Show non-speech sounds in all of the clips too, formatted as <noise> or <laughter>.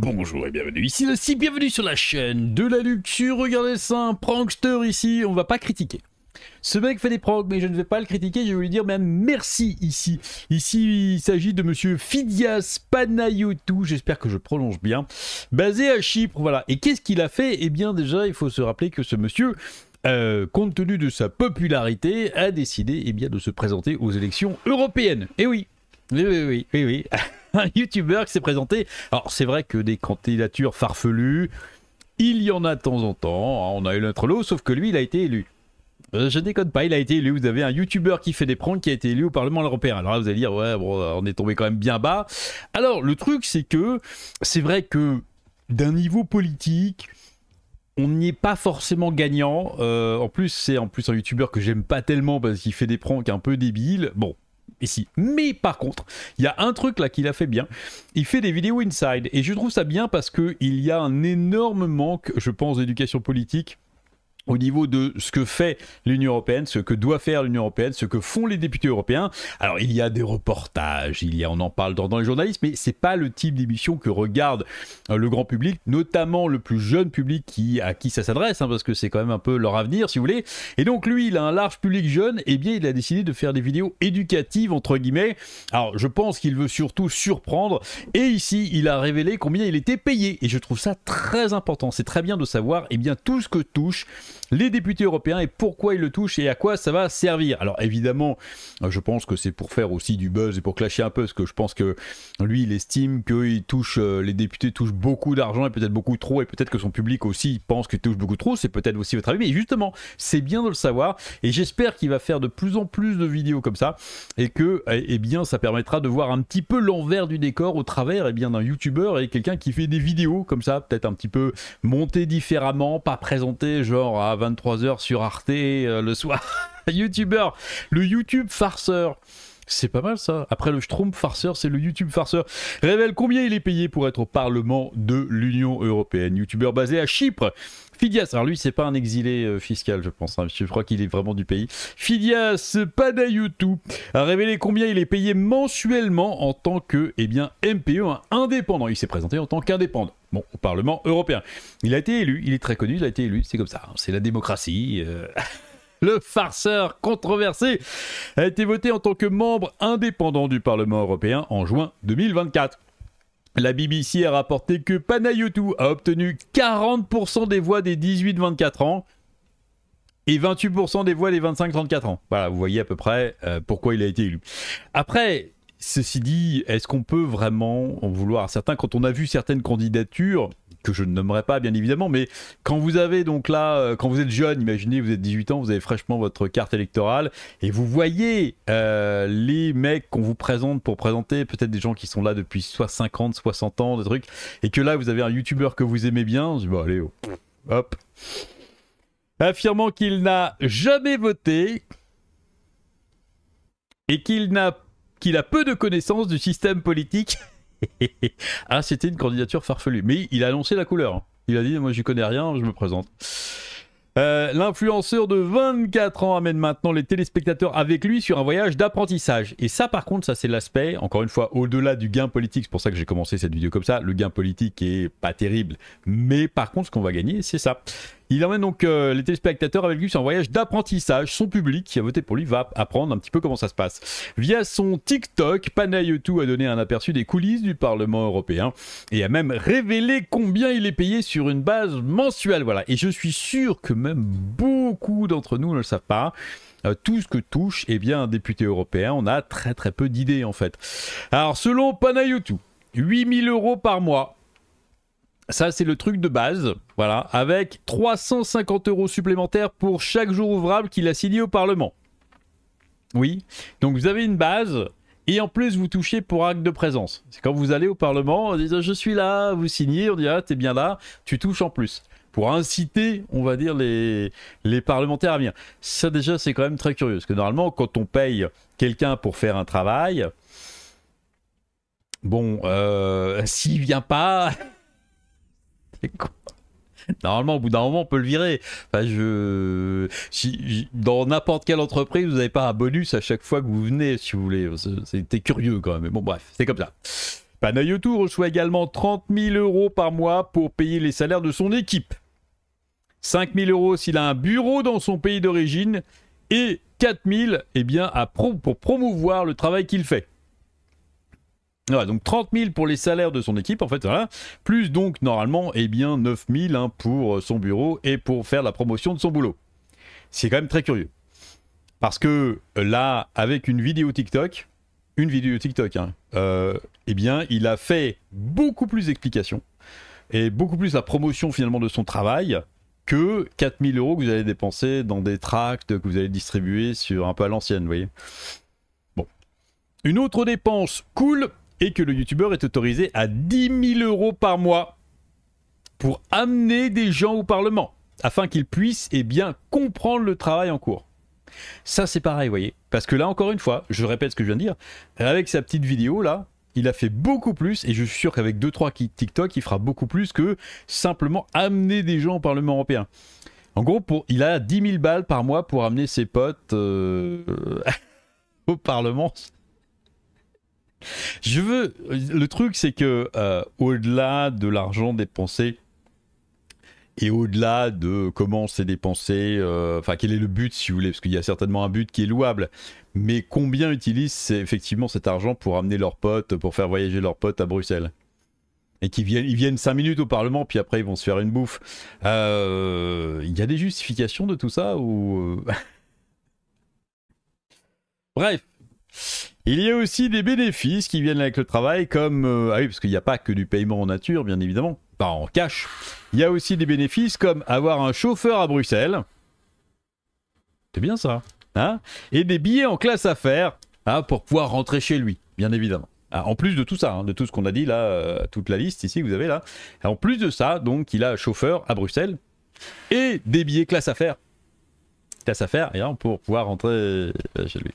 Bonjour et bienvenue ici, si bienvenue sur la chaîne de la luxure, regardez ça, un prankster ici, on va pas critiquer. Ce mec fait des pranks mais je ne vais pas le critiquer, je vais lui dire même merci ici. Ici, il s'agit de monsieur Phidias Panayotou, j'espère que je prolonge bien, basé à Chypre, voilà. Et qu'est-ce qu'il a fait Eh bien, déjà, il faut se rappeler que ce monsieur, euh, compte tenu de sa popularité, a décidé eh bien, de se présenter aux élections européennes. Eh oui, oui, oui, oui, oui. oui. <laughs> un youtubeur qui s'est présenté. Alors c'est vrai que des candidatures farfelues, il y en a de temps en temps. Hein, on a eu notre lot, sauf que lui, il a été élu. Euh, je déconne pas, il a été élu. Vous avez un youtubeur qui fait des pranks qui a été élu au Parlement européen. Alors vous allez dire, ouais, bon, on est tombé quand même bien bas. Alors, le truc, c'est que c'est vrai que d'un niveau politique, on n'y est pas forcément gagnant. Euh, en plus, c'est en plus un youtubeur que j'aime pas tellement parce qu'il fait des pranks un peu débiles. Bon, ici. Mais par contre, il y a un truc là qu'il a fait bien. Il fait des vidéos inside. Et je trouve ça bien parce qu'il y a un énorme manque, je pense, d'éducation politique au niveau de ce que fait l'Union européenne, ce que doit faire l'Union européenne, ce que font les députés européens. Alors il y a des reportages, il y on en parle dans, les journalistes, mais c'est pas le type d'émission que regarde euh, le grand public, notamment le plus jeune public qui à qui ça s'adresse, hein, parce que c'est quand même un peu leur avenir, si vous voulez. Et donc lui, il a un large public jeune, et eh bien il a décidé de faire des vidéos éducatives entre guillemets. Alors je pense qu'il veut surtout surprendre, et ici il a révélé combien il était payé, et je trouve ça très important. C'est très bien de savoir, et eh bien tout ce que touche les députés européens et pourquoi ils le touchent et à quoi ça va servir. Alors évidemment, je pense que c'est pour faire aussi du buzz et pour clasher un peu, parce que je pense que lui, il estime que il touche, euh, les députés touchent beaucoup d'argent et peut-être beaucoup trop, et peut-être que son public aussi pense qu'il touche beaucoup trop, c'est peut-être aussi votre avis, mais justement, c'est bien de le savoir, et j'espère qu'il va faire de plus en plus de vidéos comme ça, et que, eh, eh bien, ça permettra de voir un petit peu l'envers du décor au travers eh bien d'un youtubeur et quelqu'un qui fait des vidéos comme ça, peut-être un petit peu montées différemment, pas présentées genre 23h sur Arte euh, le soir. <laughs> YouTubeur, le YouTube farceur. C'est pas mal ça. Après le Schtroumpf farceur, c'est le YouTube farceur. Révèle combien il est payé pour être au Parlement de l'Union Européenne. YouTubeur basé à Chypre. Phidias, alors lui, c'est pas un exilé euh, fiscal, je pense. Hein. Je crois qu'il est vraiment du pays. Phidias Padayotou a révélé combien il est payé mensuellement en tant que eh bien, MPE, indépendant. Il s'est présenté en tant qu'indépendant. Bon, au Parlement européen. Il a été élu, il est très connu, il a été élu, c'est comme ça, c'est la démocratie. Euh. <laughs> Le farceur controversé a été voté en tant que membre indépendant du Parlement européen en juin 2024. La BBC a rapporté que Panayotou a obtenu 40% des voix des 18-24 ans et 28% des voix des 25-34 ans. Voilà, vous voyez à peu près euh, pourquoi il a été élu. Après, Ceci dit, est-ce qu'on peut vraiment en vouloir certains Quand on a vu certaines candidatures, que je ne nommerai pas bien évidemment, mais quand vous avez donc là, euh, quand vous êtes jeune, imaginez vous êtes 18 ans, vous avez fraîchement votre carte électorale et vous voyez euh, les mecs qu'on vous présente pour présenter, peut-être des gens qui sont là depuis soit 50, 60 ans, des trucs, et que là vous avez un youtubeur que vous aimez bien, je dis bon allez, oh, hop. Affirmant qu'il n'a jamais voté et qu'il n'a qu'il a peu de connaissances du système politique. <laughs> ah, c'était une candidature farfelue. Mais il a annoncé la couleur. Il a dit Moi, ne connais rien, je me présente. Euh, l'influenceur de 24 ans amène maintenant les téléspectateurs avec lui sur un voyage d'apprentissage. Et ça, par contre, ça c'est l'aspect, encore une fois, au-delà du gain politique, c'est pour ça que j'ai commencé cette vidéo comme ça, le gain politique est pas terrible. Mais par contre, ce qu'on va gagner, c'est ça. Il emmène donc euh, les téléspectateurs avec lui sur un voyage d'apprentissage. Son public qui a voté pour lui va apprendre un petit peu comment ça se passe. Via son TikTok, Panayotou a donné un aperçu des coulisses du Parlement européen et a même révélé combien il est payé sur une base mensuelle. Voilà. Et je suis sûr que même beaucoup d'entre nous ne le savent pas. Euh, tout ce que touche eh bien, un député européen, on a très très peu d'idées en fait. Alors selon Panayotou, 8000 euros par mois ça, c'est le truc de base, voilà, avec 350 euros supplémentaires pour chaque jour ouvrable qu'il a signé au Parlement. Oui, donc vous avez une base, et en plus, vous touchez pour acte de présence. C'est quand vous allez au Parlement on dit « je suis là, vous signez, on dit ah, t'es bien là, tu touches en plus. Pour inciter, on va dire, les, les parlementaires à venir. Ça, déjà, c'est quand même très curieux. Parce que normalement, quand on paye quelqu'un pour faire un travail, bon, euh, s'il vient pas, <laughs> Normalement, au bout d'un moment, on peut le virer. Enfin, je... dans n'importe quelle entreprise, vous n'avez pas un bonus à chaque fois que vous venez, si vous voulez. C'était curieux quand même. Mais bon, bref, c'est comme ça. Panayotou reçoit également 30 000 euros par mois pour payer les salaires de son équipe. 5 000 euros s'il a un bureau dans son pays d'origine. Et 4 000 eh bien, pour promouvoir le travail qu'il fait donc 30 000 pour les salaires de son équipe, en fait, voilà. Plus donc, normalement, eh bien, 9 000 hein, pour euh, son bureau et pour faire la promotion de son boulot. C'est quand même très curieux. Parce que euh, là, avec une vidéo TikTok, une vidéo TikTok, hein, euh, eh bien, il a fait beaucoup plus d'explications et beaucoup plus la promotion finalement de son travail que 4000 euros que vous allez dépenser dans des tracts que vous allez distribuer sur un peu à l'ancienne, vous voyez. Bon. Une autre dépense cool, et que le youtubeur est autorisé à 10 000 euros par mois pour amener des gens au Parlement afin qu'ils puissent eh bien, comprendre le travail en cours. Ça, c'est pareil, vous voyez. Parce que là, encore une fois, je répète ce que je viens de dire, avec sa petite vidéo là, il a fait beaucoup plus, et je suis sûr qu'avec 2-3 TikTok, il fera beaucoup plus que simplement amener des gens au Parlement européen. En gros, il a 10 000 balles par mois pour amener ses potes euh, <laughs> au Parlement. Je veux. Le truc, c'est que euh, au-delà de l'argent dépensé et au-delà de comment c'est dépensé, euh, enfin quel est le but si vous voulez, parce qu'il y a certainement un but qui est louable, mais combien utilisent effectivement cet argent pour amener leurs potes, pour faire voyager leurs potes à Bruxelles et qui viennent, cinq 5 minutes au Parlement, puis après ils vont se faire une bouffe. Euh, il y a des justifications de tout ça ou... <laughs> Bref, il y a aussi des bénéfices qui viennent avec le travail, comme... Euh, ah oui, parce qu'il n'y a pas que du paiement en nature, bien évidemment, pas en cash. Il y a aussi des bénéfices comme avoir un chauffeur à Bruxelles. C'est bien ça. Hein et des billets en classe à faire hein, pour pouvoir rentrer chez lui, bien évidemment. Ah, en plus de tout ça, hein, de tout ce qu'on a dit là, euh, toute la liste ici que vous avez là. En plus de ça, donc, il a chauffeur à Bruxelles et des billets classe affaires. Classe affaire, et pour pouvoir rentrer euh, chez lui.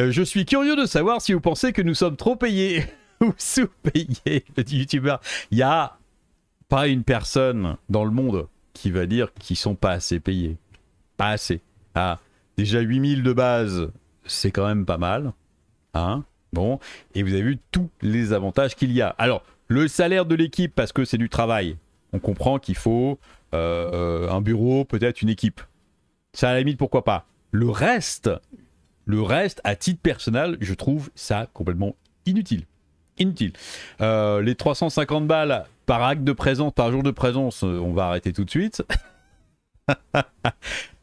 Euh, je suis curieux de savoir si vous pensez que nous sommes trop payés <laughs> ou sous-payés, petit youtubeur. Il n'y a pas une personne dans le monde qui va dire qu'ils sont pas assez payés. Pas assez. Ah, déjà 8000 de base, c'est quand même pas mal. Hein bon, et vous avez vu tous les avantages qu'il y a. Alors, le salaire de l'équipe, parce que c'est du travail, on comprend qu'il faut euh, euh, un bureau, peut-être une équipe. Ça, à la limite, pourquoi pas. Le reste, le reste, à titre personnel, je trouve ça complètement inutile. Inutile. Euh, les 350 balles par acte de présence, par jour de présence, euh, on va arrêter tout de suite. <laughs>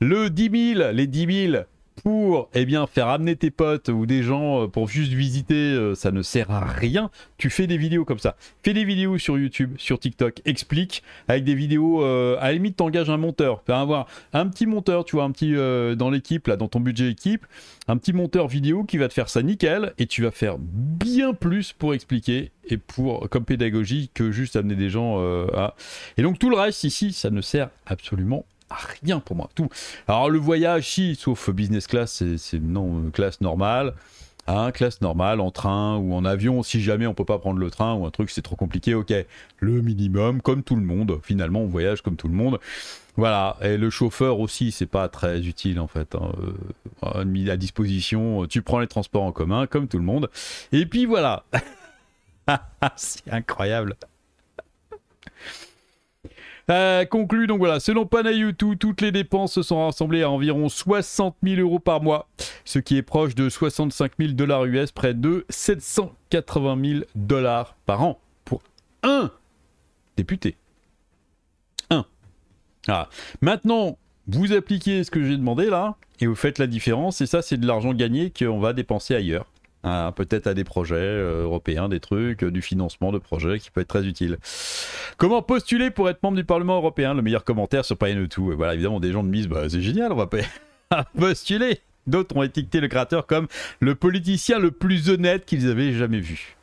le 10 000, les 10 000, pour eh bien, faire amener tes potes ou des gens euh, pour juste visiter, euh, ça ne sert à rien. Tu fais des vidéos comme ça. Fais des vidéos sur YouTube, sur TikTok, explique avec des vidéos. Euh, à la limite, t'engages un monteur. tu vas avoir un petit monteur, tu vois, un petit dans l'équipe, là, dans ton budget équipe, un petit monteur vidéo qui va te faire ça nickel et tu vas faire bien plus pour expliquer et pour comme pédagogie que juste amener des gens à. Et donc tout le reste ici, ça ne sert absolument rien pour moi. Tout. Alors le voyage, si, sauf business class, c'est non classe normale. Hein, classe normale, en train ou en avion, si jamais on peut pas prendre le train ou un truc, c'est trop compliqué, ok. Le minimum, comme tout le monde, finalement on voyage comme tout le monde. Voilà, et le chauffeur aussi, c'est pas très utile en fait. Hein. Euh, mis à disposition, tu prends les transports en commun, comme tout le monde. Et puis voilà. <laughs> c'est incroyable. Euh, conclu, donc voilà, selon Panayutu, toutes les dépenses se sont rassemblées à environ 60 000 euros par mois, ce qui est proche de 65 000 dollars US, près de 780 000 dollars par an pour un député. Un. Ah. Maintenant, vous appliquez ce que j'ai demandé là, et vous faites la différence, et ça c'est de l'argent gagné qu'on va dépenser ailleurs peut-être à des projets euh, européens, des trucs, euh, du financement de projets qui peut être très utile. Comment postuler pour être membre du Parlement européen Le meilleur commentaire sur tout Et voilà, évidemment, des gens me disent bah, c'est génial, on va <laughs> postuler. D'autres ont étiqueté le créateur comme le politicien le plus honnête qu'ils avaient jamais vu.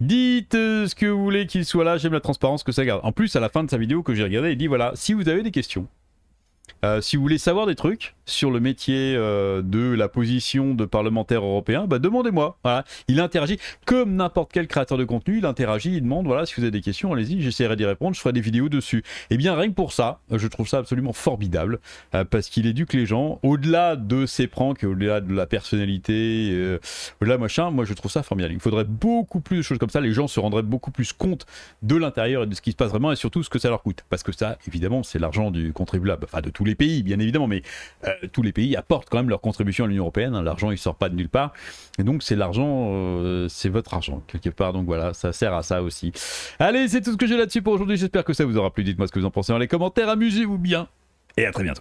Dites ce que vous voulez qu'il soit là, j'aime la transparence que ça garde. En plus, à la fin de sa vidéo que j'ai regardée, il dit voilà, si vous avez des questions, euh, si vous voulez savoir des trucs sur le métier euh, de la position de parlementaire européen, bah, demandez-moi. Il interagit comme n'importe quel créateur de contenu, il interagit, il demande, voilà, si vous avez des questions, allez-y, j'essaierai d'y répondre, je ferai des vidéos dessus. Et eh bien rien que pour ça, je trouve ça absolument formidable, euh, parce qu'il éduque les gens, au-delà de ses pranks, au-delà de la personnalité, au-delà machin, moi je trouve ça formidable. Il faudrait beaucoup plus de choses comme ça, les gens se rendraient beaucoup plus compte de l'intérieur et de ce qui se passe vraiment, et surtout ce que ça leur coûte. Parce que ça, évidemment, c'est l'argent du contribuable, enfin de tout tous les pays, bien évidemment, mais euh, tous les pays apportent quand même leur contribution à l'Union européenne. Hein, l'argent, il sort pas de nulle part. Et donc, c'est l'argent, euh, c'est votre argent, quelque part. Donc voilà, ça sert à ça aussi. Allez, c'est tout ce que j'ai là-dessus pour aujourd'hui. J'espère que ça vous aura plu. Dites-moi ce que vous en pensez dans les commentaires. Amusez-vous bien. Et à très bientôt.